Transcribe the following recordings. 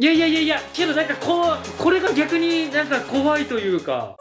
いやいやいやいやけどなんかこうこれが逆になんか怖いというか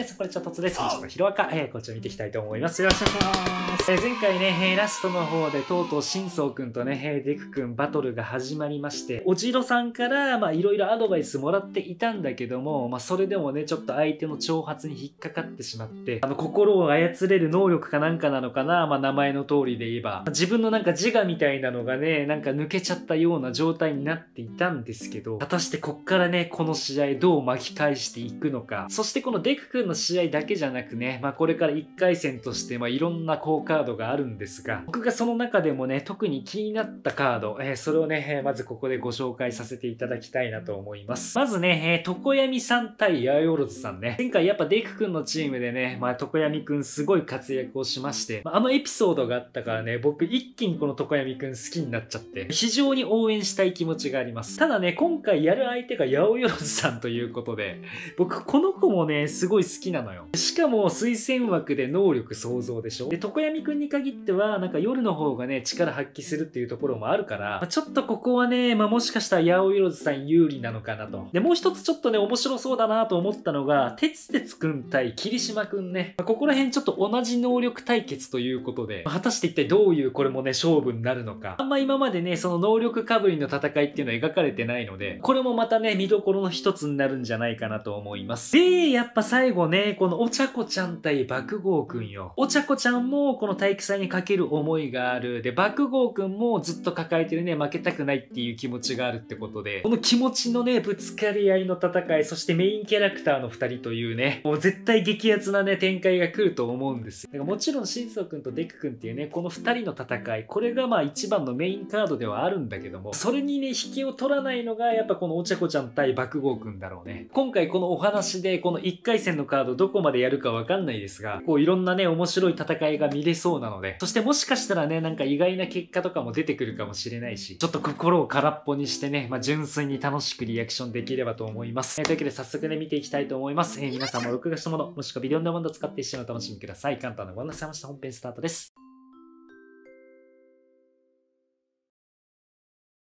皆さん、こんにちとつです。本日のヒロアカ、えー、こちら見ていきたいと思います。よろしくお願いします。えー、前回ね、えー、ラストの方で、とうとう、しんそうくんとね、えー、デクくんバトルが始まりまして、おじろさんから、まあ、いろいろアドバイスもらっていたんだけども、まあ、それでもね、ちょっと相手の挑発に引っかかってしまって、あの、心を操れる能力かなんかなのかな、まあ、名前の通りで言えば、自分のなんか自我みたいなのがね、なんか抜けちゃったような状態になっていたんですけど、果たしてこっからね、この試合どう巻き返していくのか、そしてこのデクくんの試合だけじゃなくね、まあ、これから1回戦として、まあ、いろんな好カードがあるんですが、僕がその中でもね、特に気になったカード、えー、それをね、えー、まずここでご紹介させていただきたいなと思います。まずね、えー、床闇さん対八百万さんね。前回やっぱデイクくんのチームでね、まあ、床闇くんすごい活躍をしまして、まあ、あのエピソードがあったからね、僕一気にこの床闇くん好きになっちゃって、非常に応援したい気持ちがあります。ただね、今回やる相手が八百万さんということで、僕この子もね、すごい好きなのよ。しかも、推薦枠で能力創造でしょで、常闇くんに限っては、なんか夜の方がね、力発揮するっていうところもあるから、まあ、ちょっとここはね、まあ、もしかしたら、ヤオイロズさん有利なのかなと。で、もう一つちょっとね、面白そうだなと思ったのが、鉄鉄くん対霧島くんね。まあ、ここら辺ちょっと同じ能力対決ということで、まあ、果たして一体どういうこれもね、勝負になるのか。あんま今までね、その能力かぶりの戦いっていうのは描かれてないので、これもまたね、見どころの一つになるんじゃないかなと思います。で、やっぱ最後ね、このお茶子ちゃん対爆豪くんよ。お茶子ちゃんもこの体育祭にかける思いがある。で、爆豪くんもずっと抱えてるね、負けたくないっていう気持ちがあるってことで、この気持ちのね、ぶつかり合いの戦い、そしてメインキャラクターの2人というね、もう絶対激アツなね、展開が来ると思うんですよ。だからもちろん、しんそくんとデクくんっていうね、この2人の戦い、これがまあ一番のメインカードではあるんだけども、それにね、引きを取らないのが、やっぱこのお茶子ちゃん対爆豪くんだろうね。今回このお話で、この1回戦のカードカードどこまでやるかわかんないですが、こういろんなね、面白い戦いが見れそうなので、そしてもしかしたらね、なんか意外な結果とかも出てくるかもしれないし、ちょっと心を空っぽにしてね、まあ、純粋に楽しくリアクションできればと思います。えー、というわけで早速ね、見ていきたいと思います。えー、皆さんも録画したもの、もしくはビデオのものを使って一緒にお楽しみください。簡単なご案内されました。本編スタートです。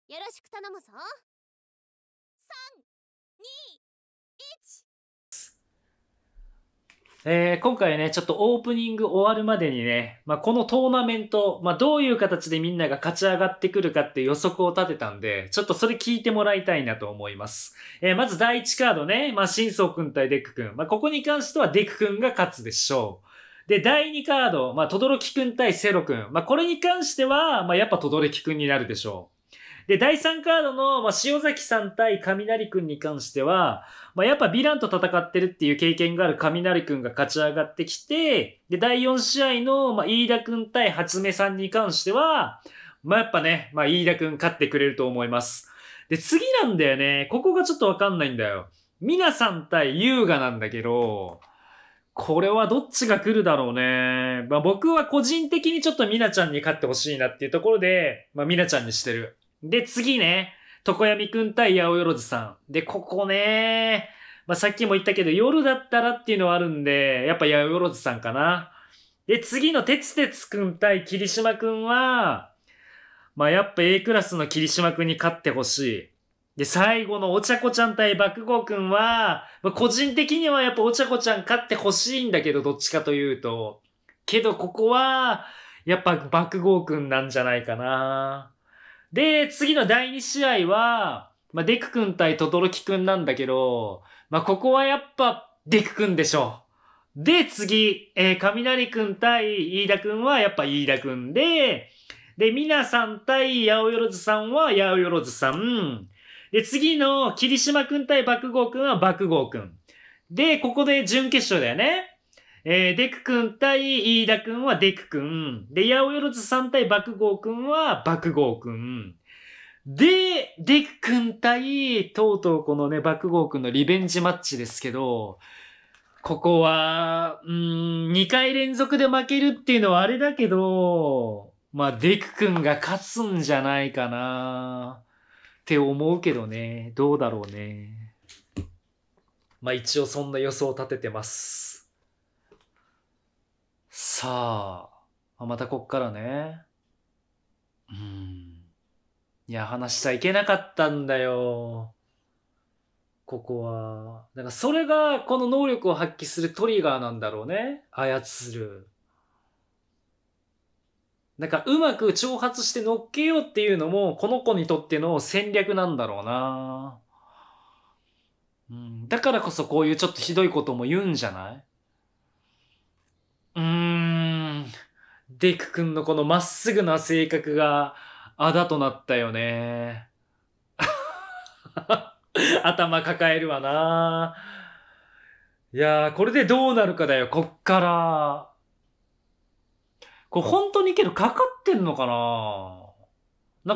よろしく頼むぞ。えー、今回ね、ちょっとオープニング終わるまでにね、まあ、このトーナメント、まあ、どういう形でみんなが勝ち上がってくるかって予測を立てたんで、ちょっとそれ聞いてもらいたいなと思います。えー、まず第1カードね、まあ、シン君対デック君。まあ、ここに関してはデック君が勝つでしょう。で、第2カード、まあ、トドロキ君対セロ君。まあ、これに関しては、まあ、やっぱトドロキ君になるでしょう。で、第3カードの、まあ、塩崎さん対雷くんに関しては、まあ、やっぱヴィランと戦ってるっていう経験がある雷くんが勝ち上がってきて、で、第4試合の、まあ、飯田くん対初めさんに関しては、まあ、やっぱね、まあ、飯田くん勝ってくれると思います。で、次なんだよね。ここがちょっとわかんないんだよ。みなさん対優雅なんだけど、これはどっちが来るだろうね。まあ、僕は個人的にちょっとみなちゃんに勝ってほしいなっていうところで、まあ、みなちゃんにしてる。で、次ね、床闇くん対八百万さん。で、ここね、まあ、さっきも言ったけど、夜だったらっていうのはあるんで、やっぱ八百万さんかな。で、次の鉄鉄くん対霧島くんは、まあ、やっぱ A クラスの霧島くんに勝ってほしい。で、最後のお茶子ちゃん対爆豪くんは、まあ、個人的にはやっぱお茶子ちゃん勝ってほしいんだけど、どっちかというと。けど、ここは、やっぱ爆豪くんなんじゃないかな。で、次の第2試合は、まあ、デク君対トトロキ君なんだけど、まあ、ここはやっぱ、デク君でしょう。で、次、えー、雷君対飯田君はやっぱ飯田君で、で、みなさん対八百万さんは八百万さん。で、次の霧島君対爆豪君は爆豪君。で、ここで準決勝だよね。えー、デク君対飯田君はデク君。で、ヨロズさん対爆豪君は爆豪君。で、デク君対、とうとうこのね、爆豪君のリベンジマッチですけど、ここは、うん、2回連続で負けるっていうのはあれだけど、まあ、デク君が勝つんじゃないかなって思うけどね、どうだろうね。まあ一応そんな予想を立ててます。さあ、またこっからね。うん。いや、話しちゃいけなかったんだよ。ここは。だからそれがこの能力を発揮するトリガーなんだろうね。操る。なんかうまく挑発して乗っけようっていうのも、この子にとっての戦略なんだろうな。うん、だからこそこういうちょっとひどいことも言うんじゃないうーん、デク君のこのまっすぐな性格があだとなったよね。頭抱えるわな。いやー、これでどうなるかだよ、こっから。これ本当にけどかかってんのかな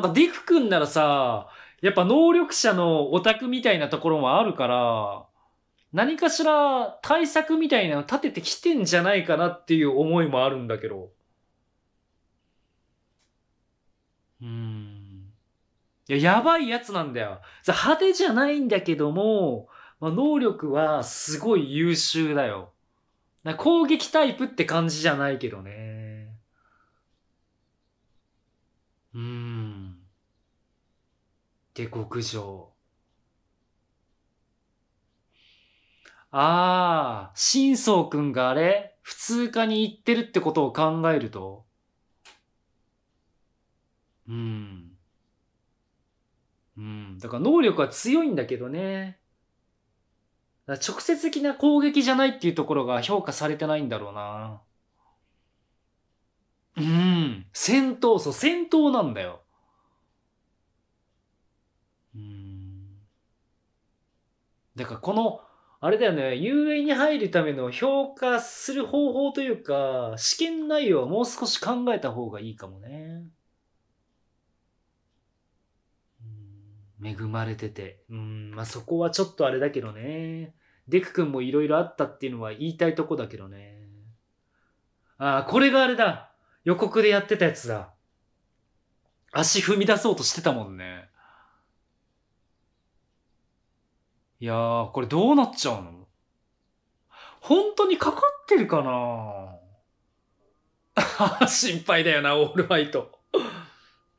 なんかディク君ならさ、やっぱ能力者のオタクみたいなところもあるから、何かしら対策みたいなの立ててきてんじゃないかなっていう思いもあるんだけど。うん。いや、やばいやつなんだよ。派手じゃないんだけども、まあ、能力はすごい優秀だよ。攻撃タイプって感じじゃないけどね。うん。下克上。ああ、真相くんがあれ、普通科に行ってるってことを考えると、うん。うん。だから能力は強いんだけどね。直接的な攻撃じゃないっていうところが評価されてないんだろうな。うん。戦闘、そう、戦闘なんだよ。うん。だからこのあれだよね、遊泳に入るための評価する方法というか、試験内容はもう少し考えた方がいいかもね。恵まれてて。うん、まあ、そこはちょっとあれだけどね。デク君もいろいろあったっていうのは言いたいとこだけどね。ああ、これがあれだ。予告でやってたやつだ。足踏み出そうとしてたもんね。いやー、これどうなっちゃうの本当にかかってるかな 心配だよな、オールファイト。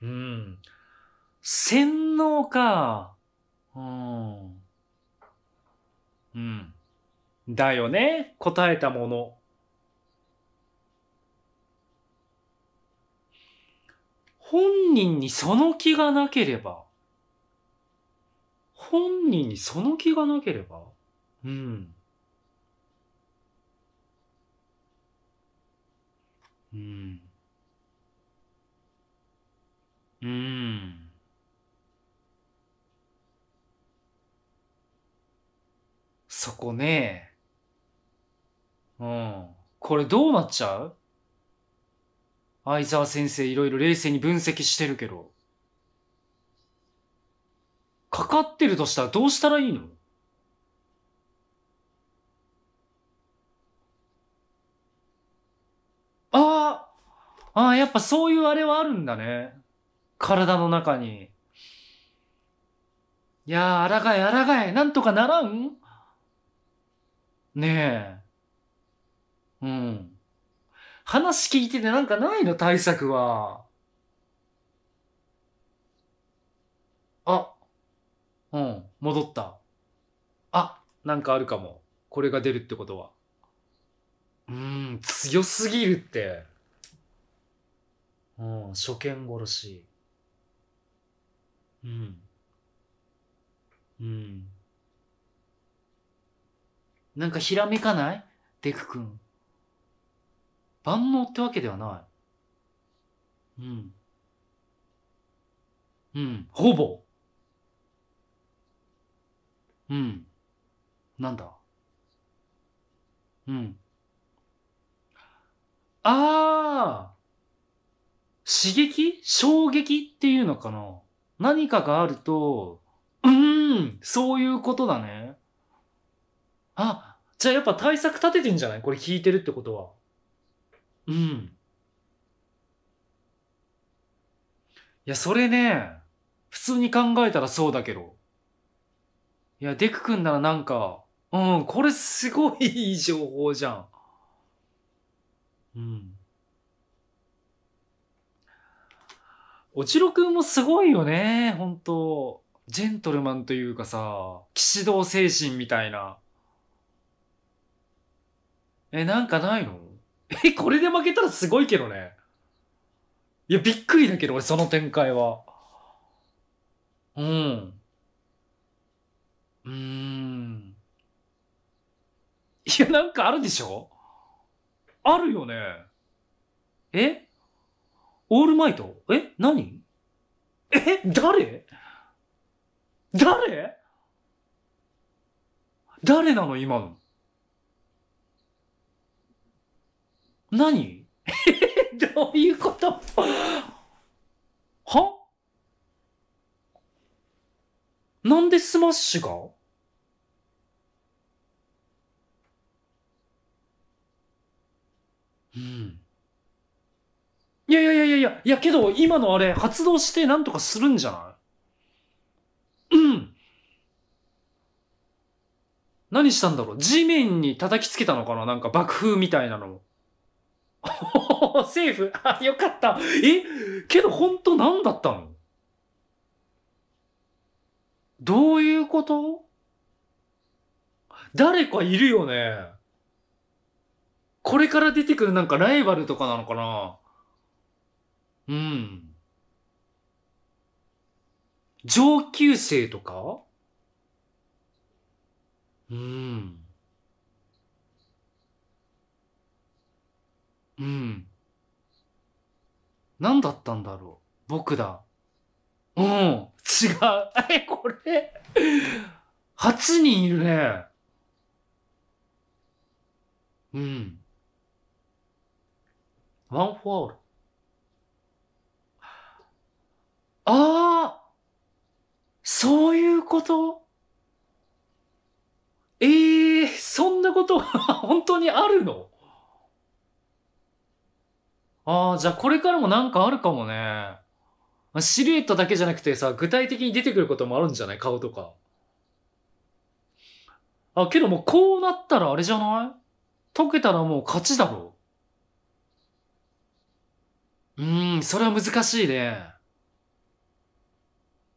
うん。洗脳か。うん。うん。だよね。答えたもの。本人にその気がなければ。本人にその気がなければ、うん。うん。うん。そこね。うん。これどうなっちゃう相沢先生いろいろ冷静に分析してるけど。かかってるとしたらどうしたらいいのああ、ああ、やっぱそういうあれはあるんだね。体の中に。いやあ、あらがえ、がえ、なんとかならんねえ。うん。話聞いててなんかないの対策は。うん、戻った。あ、なんかあるかも。これが出るってことは。うん、強すぎるって。うん、初見殺し。うん。うん。なんかひらめかないデク君。万能ってわけではない。うん。うん、ほぼ。うん。なんだうん。ああ刺激衝撃っていうのかな何かがあると、うーん、そういうことだね。あ、じゃあやっぱ対策立ててんじゃないこれ聞いてるってことは。うん。いや、それね、普通に考えたらそうだけど。いや、デク君ならなんか、うん、これすごいいい情報じゃん。うん。おちろくんもすごいよね、本当ジェントルマンというかさ、騎士道精神みたいな。え、なんかないのえ、これで負けたらすごいけどね。いや、びっくりだけど、俺、その展開は。うん。うーん。いや、なんかあるでしょあるよね。えオールマイトえ何え誰誰誰なの今の。何 どういうことはなんでスマッシュがうん、いやいやいやいやいや、いやけど今のあれ発動してなんとかするんじゃないうん。何したんだろう地面に叩きつけたのかななんか爆風みたいなの。セーフあ、よかったえけど本当何だったのどういうこと誰かいるよね。これから出てくるなんかライバルとかなのかなうん。上級生とかうん。うん。何だったんだろう僕だ。うん。違う。え、これ ?8 人いるね。うん。ワンフォーオール。ああそういうことええー、そんなこと 本当にあるのああ、じゃあこれからもなんかあるかもね。シルエットだけじゃなくてさ、具体的に出てくることもあるんじゃない顔とか。あ、けどもうこうなったらあれじゃない溶けたらもう勝ちだろ。うーん、それは難しいね。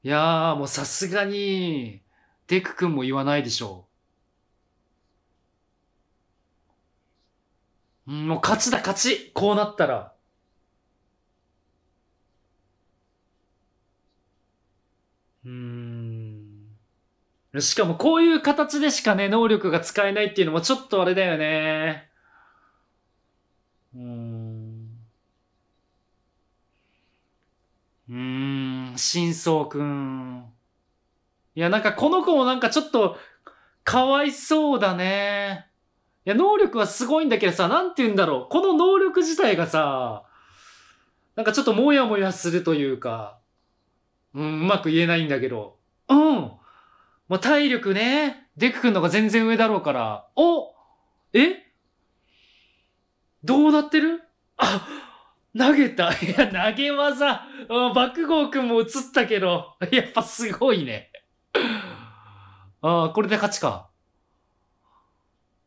いやー、もうさすがに、デク君も言わないでしょう。うん、もう勝ちだ、勝ちこうなったら。うーん。しかもこういう形でしかね、能力が使えないっていうのもちょっとあれだよね。うん。うーん、真相くん。いや、なんかこの子もなんかちょっと、かわいそうだね。いや、能力はすごいんだけどさ、なんて言うんだろう。この能力自体がさ、なんかちょっともやもやするというか、うん、うまく言えないんだけど。うん。まあ、体力ね、デクんのが全然上だろうから。おえどうなってるあ投げた。いや、投げ技。バクゴー君も映ったけど、やっぱすごいね。ああ、これで勝ちか。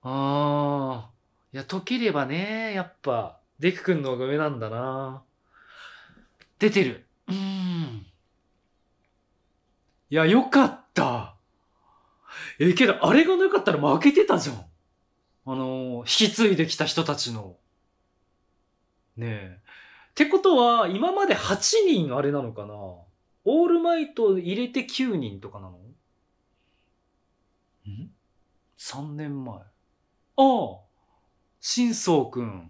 ああ。いや、解ければね、やっぱ、デク君の方が上なんだな。出てる。うん。いや、よかった。え、けど、あれがなかったら負けてたじゃん。あのー、引き継いできた人たちの。ねえ。ってことは、今まで8人あれなのかなオールマイト入れて9人とかなのん ?3 年前。ああ新宗くん。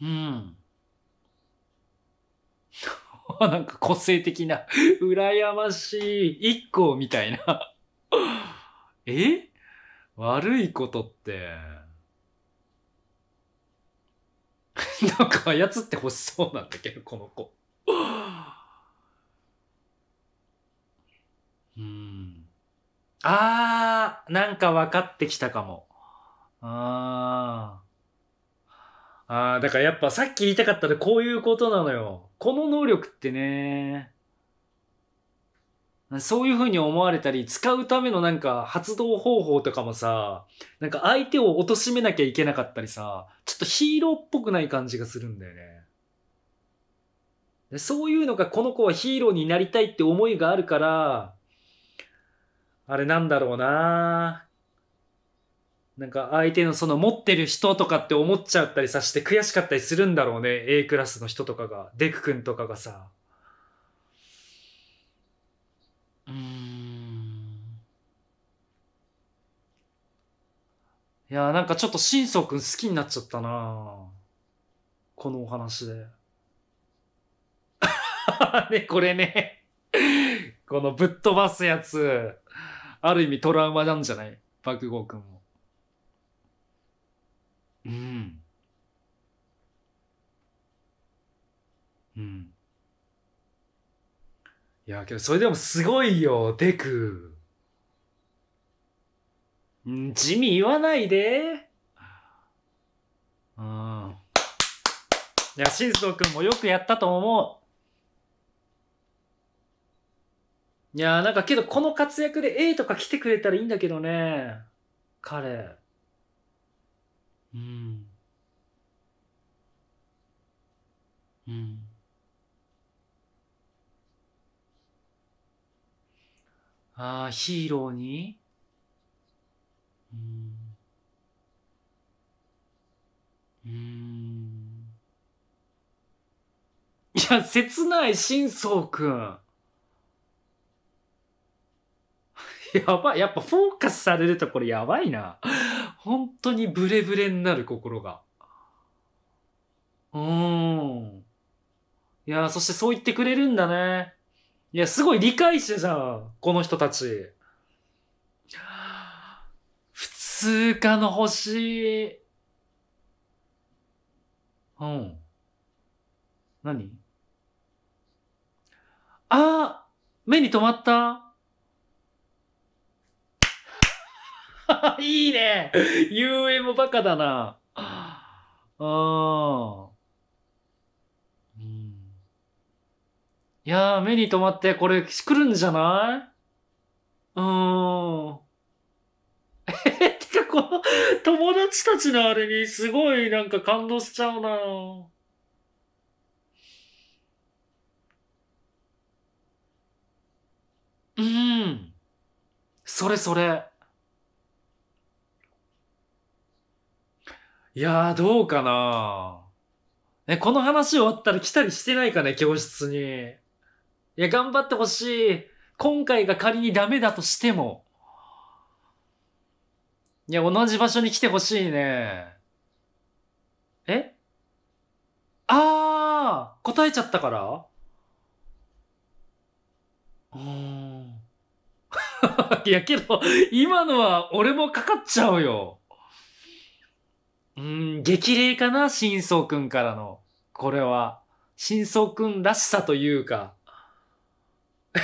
うん。なんか個性的な羨ましい。一個みたいな え悪いことって。なんか操ってほしそうなんだけど、この子。うん。あー、なんか分かってきたかも。あー。ああ、だからやっぱさっき言いたかったらこういうことなのよ。この能力ってね、そういう風に思われたり、使うためのなんか発動方法とかもさ、なんか相手を貶めなきゃいけなかったりさ、ちょっとヒーローっぽくない感じがするんだよね。そういうのがこの子はヒーローになりたいって思いがあるから、あれなんだろうななんか相手のその持ってる人とかって思っちゃったりさして悔しかったりするんだろうね。A クラスの人とかが。デク君とかがさ。いやーなんかちょっと新宗くん好きになっちゃったなこのお話で。ね、これねこのぶっ飛ばすやつ、ある意味トラウマなんじゃない爆豪くんも。うん。うん。いや、けどそれでもすごいよ、デク。地味言わないで。うん。いや、しずとくんもよくやったと思う。いや、なんかけどこの活躍で A とか来てくれたらいいんだけどね。彼。うん。うん。ああ、ヒーローにうん。いや、切ない、真相くん。やばい。やっぱフォーカスされるとこれやばいな。本当にブレブレになる心が。うん。いや、そしてそう言ってくれるんだね。いや、すごい理解者じゃん。この人たち。通貨の星。うん。何あ目に留まった いいね遊泳もバカだな。あうん。いやー、目に留まってこれ来るんじゃないうん。えへへ。こ友達たちのあれにすごいなんか感動しちゃうなうん。それそれ。いやー、どうかなえ、この話終わったら来たりしてないかね、教室に。いや、頑張ってほしい。今回が仮にダメだとしても。いや、同じ場所に来てほしいね。えああ答えちゃったからうん。いやけど、今のは俺もかかっちゃうよ。うん、激励かな、真相くんからの。これは。真相くんらしさというか。好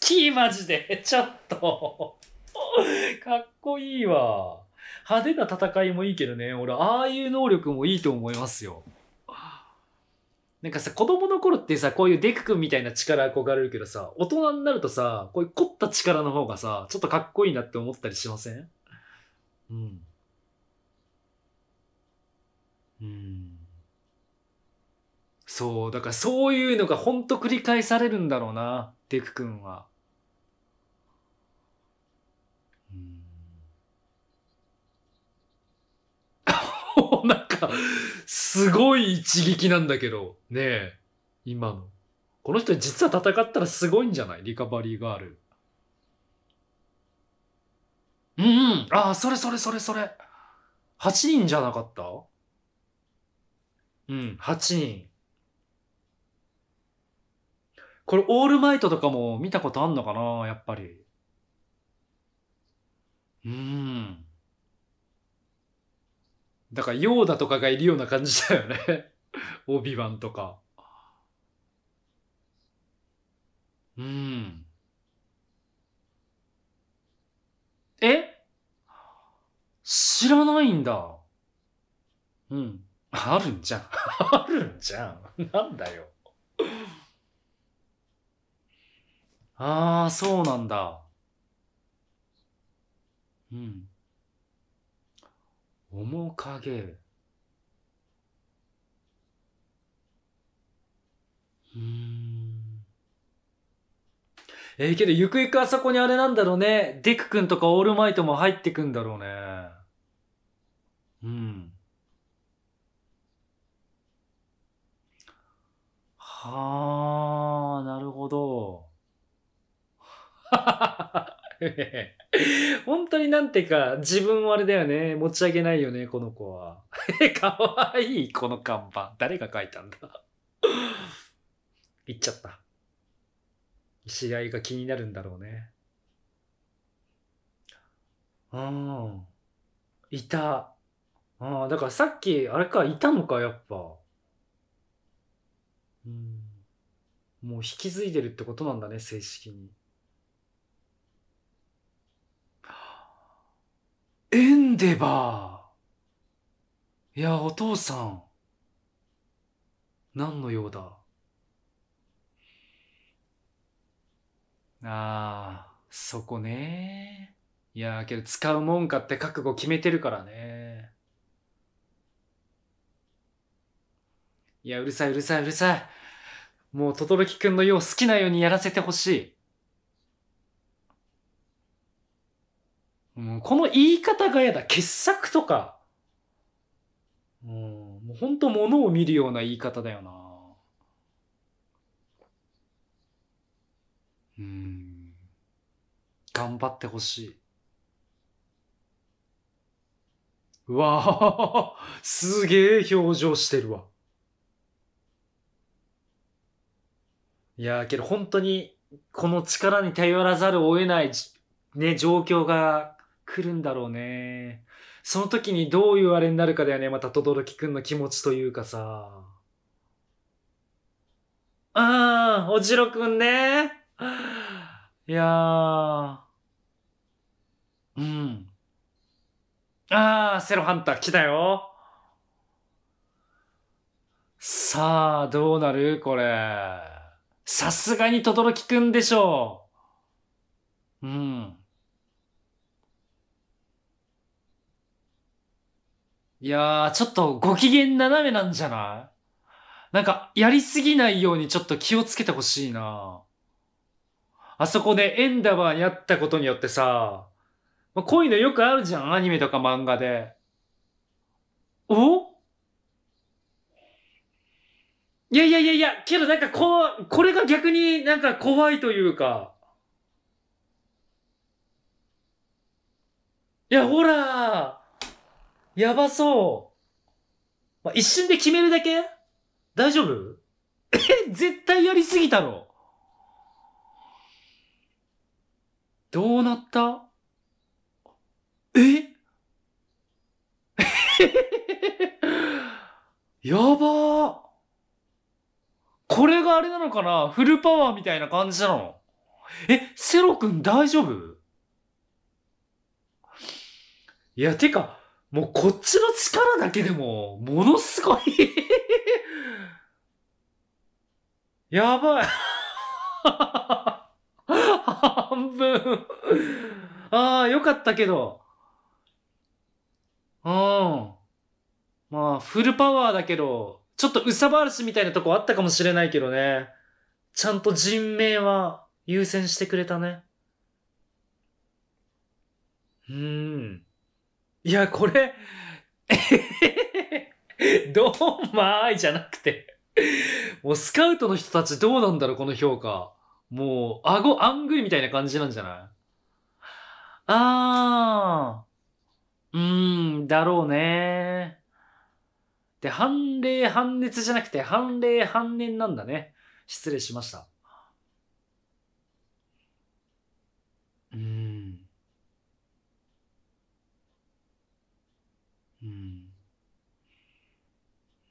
き、マジで。ちょっと かっこいいわ。派手な戦いもいいけどね、俺、ああいう能力もいいと思いますよ。なんかさ、子供の頃ってさ、こういうデク君みたいな力憧れるけどさ、大人になるとさ、こういう凝った力の方がさ、ちょっとかっこいいなって思ったりしませんうん。うん。そう、だからそういうのがほんと繰り返されるんだろうな、デク君は。なんか、すごい一撃なんだけど、ねえ、今の。この人実は戦ったらすごいんじゃないリカバリーガール。うんうん。ああ、それそれそれそれ。8人じゃなかったうん、8人。これ、オールマイトとかも見たことあんのかなやっぱり。うん。だからヨーダとかがいるような感じだよね オビワンとか。うん。え知らないんだ。うん。あるんじゃん。あるんじゃん。なんだよ。ああ、そうなんだ。うん。面影うんえー、けどゆくゆくあそこにあれなんだろうねディク君とかオールマイトも入ってくんだろうねうんはあなるほど 本当になんていうか、自分はあれだよね。持ち上げないよね、この子は。えかわいい、この看板。誰が書いたんだ。言 っちゃった。試合が気になるんだろうね。うん。いた。ああ、だからさっき、あれか、いたのか、やっぱ。うん。もう引き継いでるってことなんだね、正式に。エンデバーいや、お父さん。何の用だああ、そこね。いやけど使うもんかって覚悟決めてるからね。いや、うるさい、うるさい、うるさい。もう、ととろきくんのよう好きなようにやらせてほしい。うこの言い方が嫌だ。傑作とか。うもう本当物を見るような言い方だよな。うん。頑張ってほしい。うわあ、すげえ表情してるわ。いやけど本当に、この力に頼らざるを得ない、ね、状況が来るんだろうね。その時にどういうあれになるかだよね。また、きくんの気持ちというかさ。ああ、おじろくんね。いやー。うん。ああ、セロハンター来たよ。さあ、どうなるこれ。さすがにきくんでしょう。うん。いやー、ちょっとご機嫌斜めなんじゃないなんか、やりすぎないようにちょっと気をつけてほしいな。あそこでエンダバーに会ったことによってさ、まあ、こういうのよくあるじゃん、アニメとか漫画で。おいやいやいやいや、けどなんかこう、これが逆になんか怖いというか。いや、ほらやばそう。まあ、一瞬で決めるだけ大丈夫え絶対やりすぎたろ。どうなったえ やばー。これがあれなのかなフルパワーみたいな感じなのえ、セロくん大丈夫いや、てか、もうこっちの力だけでも、ものすごい やばい 半分ああ、よかったけど。うん。まあ、フルパワーだけど、ちょっとうさばるしみたいなとこあったかもしれないけどね。ちゃんと人命は優先してくれたね。うん。いや、これ、どうまーいじゃなくて、もうスカウトの人たちどうなんだろう、この評価。もう、顎アングリみたいな感じなんじゃないあー。うーん、だろうねで、判例、判熱じゃなくて、判例、判念なんだね。失礼しました。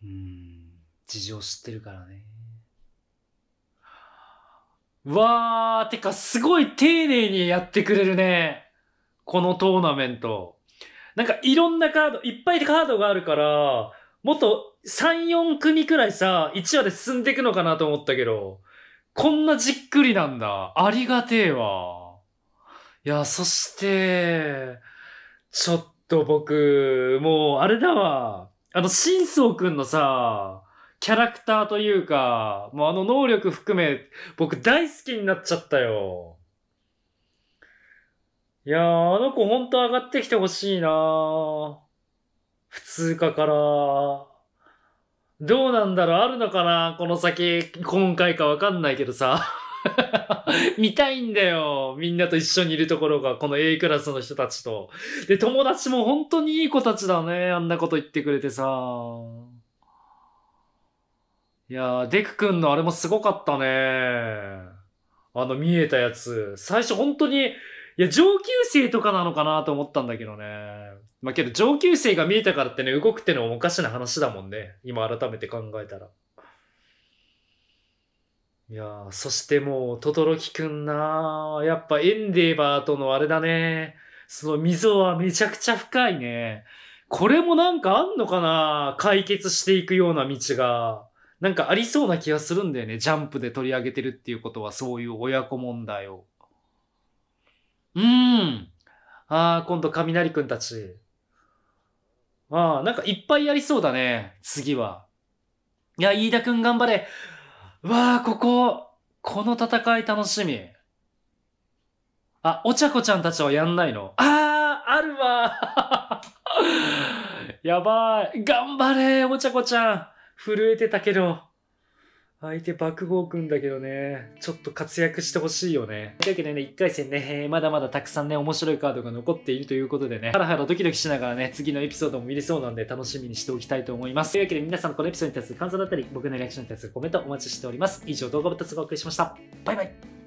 うん事情知ってるからねわーてかすごい丁寧にやってくれるねこのトーナメントなんかいろんなカードいっぱいカードがあるからもっと34組くらいさ1話で進んでいくのかなと思ったけどこんなじっくりなんだありがてえわいやそしてちょっと、と僕、もうあれだわ。あの、ソ宗くんのさ、キャラクターというか、もうあの能力含め、僕大好きになっちゃったよ。いやー、あの子ほんと上がってきてほしいなー。普通科から。どうなんだろうあるのかなこの先、今回かわかんないけどさ。見たいんだよ。みんなと一緒にいるところが、この A クラスの人たちと。で、友達も本当にいい子たちだね。あんなこと言ってくれてさ。いやー、デク君のあれもすごかったね。あの見えたやつ。最初本当に、いや、上級生とかなのかなと思ったんだけどね。まあ、けど上級生が見えたからってね、動くってのもおかしな話だもんね。今改めて考えたら。いやそしてもう、轟くんなやっぱエンデーバーとのあれだね。その溝はめちゃくちゃ深いね。これもなんかあんのかな解決していくような道が。なんかありそうな気がするんだよね。ジャンプで取り上げてるっていうことは、そういう親子問題を。うーん。ああ、今度雷くんたち。ああ、なんかいっぱいやりそうだね。次は。いや、飯田くん頑張れ。わあ、ここ、この戦い楽しみ。あ、おちゃこちゃんたちはやんないのああ、あるわ やばい。頑張れ、おちゃこちゃん。震えてたけど。相手、爆豪くんだけどね、ちょっと活躍してほしいよね。というわけでね、1回戦ね、えー、まだまだたくさんね、面白いカードが残っているということでね、ハラハラドキドキしながらね、次のエピソードも見れそうなんで、楽しみにしておきたいと思います。というわけで皆さん、このエピソードに対する感想だったり、僕のリアクションに対するコメントお待ちしております。以上、動画を2つお送りしました。バイバイ